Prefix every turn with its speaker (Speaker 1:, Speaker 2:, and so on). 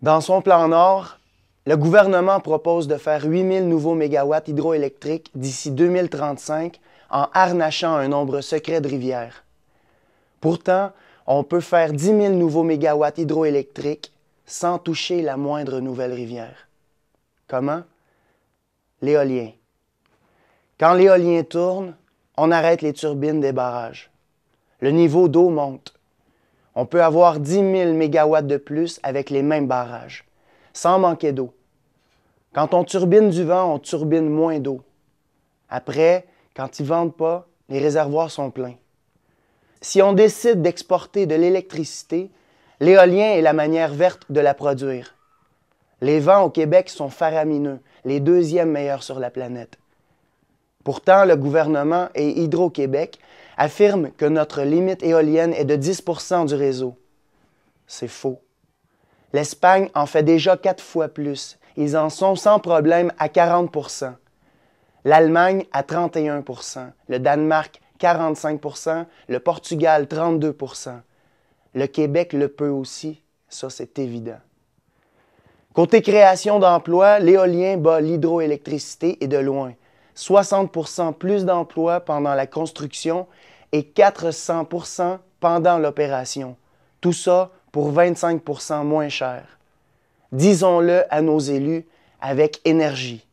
Speaker 1: Dans son plan Nord, le gouvernement propose de faire 8000 nouveaux mégawatts hydroélectriques d'ici 2035 en harnachant un nombre secret de rivières. Pourtant, on peut faire 10 000 nouveaux mégawatts hydroélectriques sans toucher la moindre nouvelle rivière. Comment? L'éolien. Quand l'éolien tourne, on arrête les turbines des barrages. Le niveau d'eau monte. On peut avoir 10 000 MW de plus avec les mêmes barrages, sans manquer d'eau. Quand on turbine du vent, on turbine moins d'eau. Après, quand ils ne vendent pas, les réservoirs sont pleins. Si on décide d'exporter de l'électricité, l'éolien est la manière verte de la produire. Les vents au Québec sont faramineux, les deuxièmes meilleurs sur la planète. Pourtant, le gouvernement et Hydro-Québec affirment que notre limite éolienne est de 10 du réseau. C'est faux. L'Espagne en fait déjà quatre fois plus. Ils en sont sans problème à 40 L'Allemagne à 31 le Danemark 45 le Portugal 32 Le Québec le peut aussi, ça c'est évident. Côté création d'emplois, l'éolien bat l'hydroélectricité et de loin. 60 plus d'emplois pendant la construction et 400 pendant l'opération. Tout ça pour 25 moins cher. Disons-le à nos élus avec énergie.